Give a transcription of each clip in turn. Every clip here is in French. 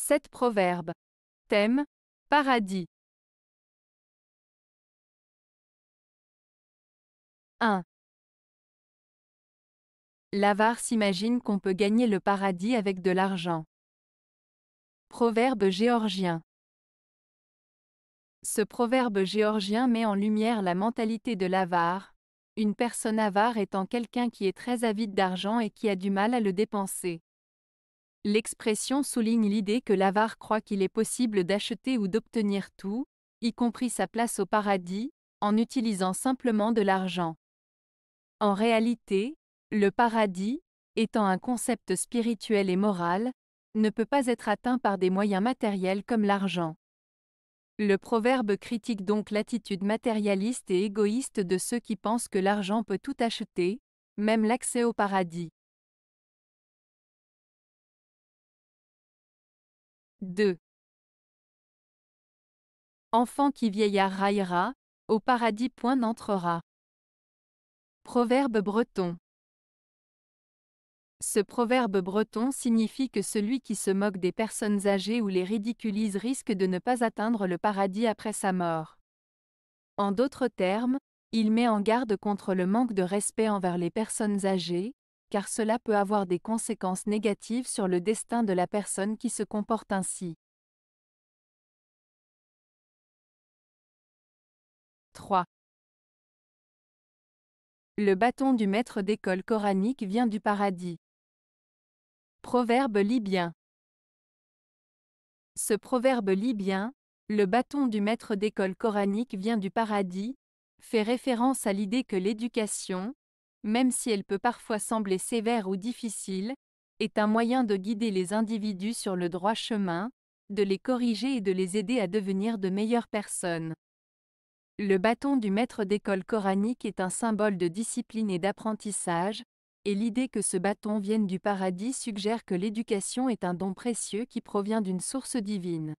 7 proverbes. Thème Paradis. 1. L'avare s'imagine qu'on peut gagner le paradis avec de l'argent. Proverbe géorgien. Ce proverbe géorgien met en lumière la mentalité de l'avare, une personne avare étant quelqu'un qui est très avide d'argent et qui a du mal à le dépenser. L'expression souligne l'idée que l'avare croit qu'il est possible d'acheter ou d'obtenir tout, y compris sa place au paradis, en utilisant simplement de l'argent. En réalité, le paradis, étant un concept spirituel et moral, ne peut pas être atteint par des moyens matériels comme l'argent. Le proverbe critique donc l'attitude matérialiste et égoïste de ceux qui pensent que l'argent peut tout acheter, même l'accès au paradis. 2. Enfant qui vieillard raillera, au paradis point n'entrera. Proverbe breton. Ce proverbe breton signifie que celui qui se moque des personnes âgées ou les ridiculise risque de ne pas atteindre le paradis après sa mort. En d'autres termes, il met en garde contre le manque de respect envers les personnes âgées, car cela peut avoir des conséquences négatives sur le destin de la personne qui se comporte ainsi. 3. Le bâton du maître d'école coranique vient du paradis. Proverbe libyen. Ce proverbe libyen, le bâton du maître d'école coranique vient du paradis, fait référence à l'idée que l'éducation, même si elle peut parfois sembler sévère ou difficile, est un moyen de guider les individus sur le droit chemin, de les corriger et de les aider à devenir de meilleures personnes. Le bâton du maître d'école coranique est un symbole de discipline et d'apprentissage, et l'idée que ce bâton vienne du paradis suggère que l'éducation est un don précieux qui provient d'une source divine.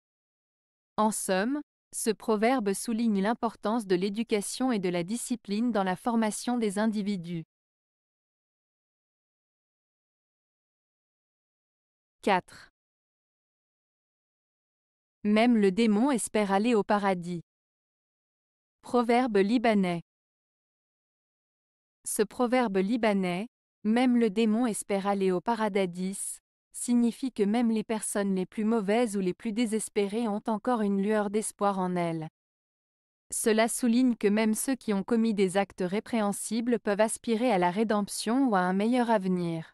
En somme, ce proverbe souligne l'importance de l'éducation et de la discipline dans la formation des individus. 4. Même le démon espère aller au paradis. Proverbe libanais. Ce proverbe libanais, même le démon espère aller au paradis, signifie que même les personnes les plus mauvaises ou les plus désespérées ont encore une lueur d'espoir en elles. Cela souligne que même ceux qui ont commis des actes répréhensibles peuvent aspirer à la rédemption ou à un meilleur avenir.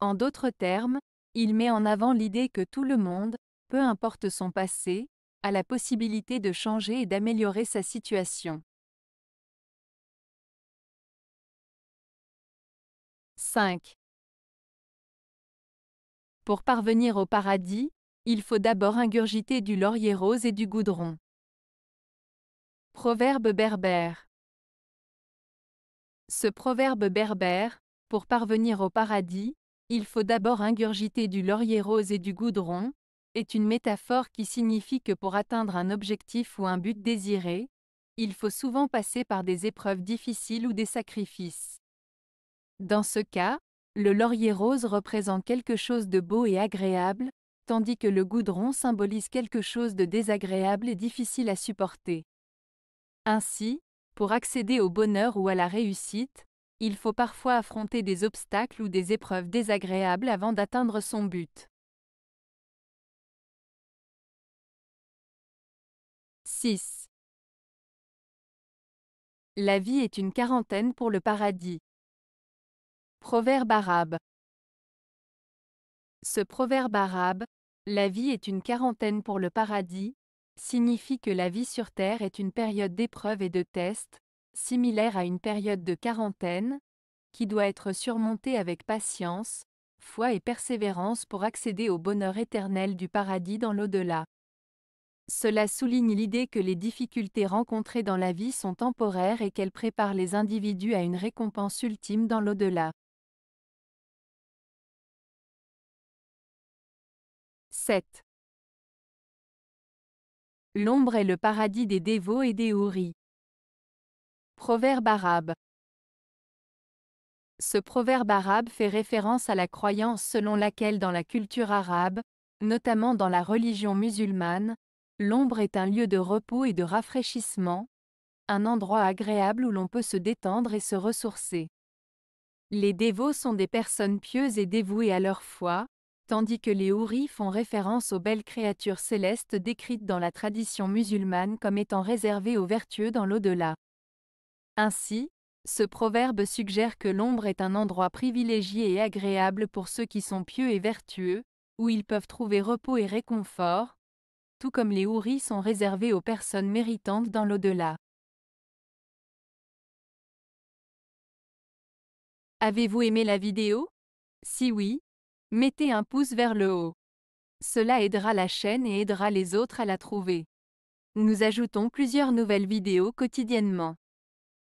En d'autres termes, il met en avant l'idée que tout le monde, peu importe son passé, a la possibilité de changer et d'améliorer sa situation. 5. Pour parvenir au paradis, il faut d'abord ingurgiter du laurier rose et du goudron. Proverbe berbère. Ce proverbe berbère, pour parvenir au paradis, il faut d'abord ingurgiter du laurier rose et du goudron, est une métaphore qui signifie que pour atteindre un objectif ou un but désiré, il faut souvent passer par des épreuves difficiles ou des sacrifices. Dans ce cas, le laurier rose représente quelque chose de beau et agréable, tandis que le goudron symbolise quelque chose de désagréable et difficile à supporter. Ainsi, pour accéder au bonheur ou à la réussite, il faut parfois affronter des obstacles ou des épreuves désagréables avant d'atteindre son but. 6. La vie est une quarantaine pour le paradis. Proverbe arabe. Ce proverbe arabe, la vie est une quarantaine pour le paradis, signifie que la vie sur Terre est une période d'épreuves et de tests, similaire à une période de quarantaine, qui doit être surmontée avec patience, foi et persévérance pour accéder au bonheur éternel du paradis dans l'au-delà. Cela souligne l'idée que les difficultés rencontrées dans la vie sont temporaires et qu'elles préparent les individus à une récompense ultime dans l'au-delà. 7. L'ombre est le paradis des dévots et des houris. Proverbe arabe. Ce proverbe arabe fait référence à la croyance selon laquelle dans la culture arabe, notamment dans la religion musulmane, l'ombre est un lieu de repos et de rafraîchissement, un endroit agréable où l'on peut se détendre et se ressourcer. Les dévots sont des personnes pieuses et dévouées à leur foi, tandis que les houris font référence aux belles créatures célestes décrites dans la tradition musulmane comme étant réservées aux vertueux dans l'au-delà. Ainsi, ce proverbe suggère que l'ombre est un endroit privilégié et agréable pour ceux qui sont pieux et vertueux, où ils peuvent trouver repos et réconfort, tout comme les houris sont réservés aux personnes méritantes dans l'au-delà. Avez-vous aimé la vidéo Si oui, mettez un pouce vers le haut. Cela aidera la chaîne et aidera les autres à la trouver. Nous ajoutons plusieurs nouvelles vidéos quotidiennement.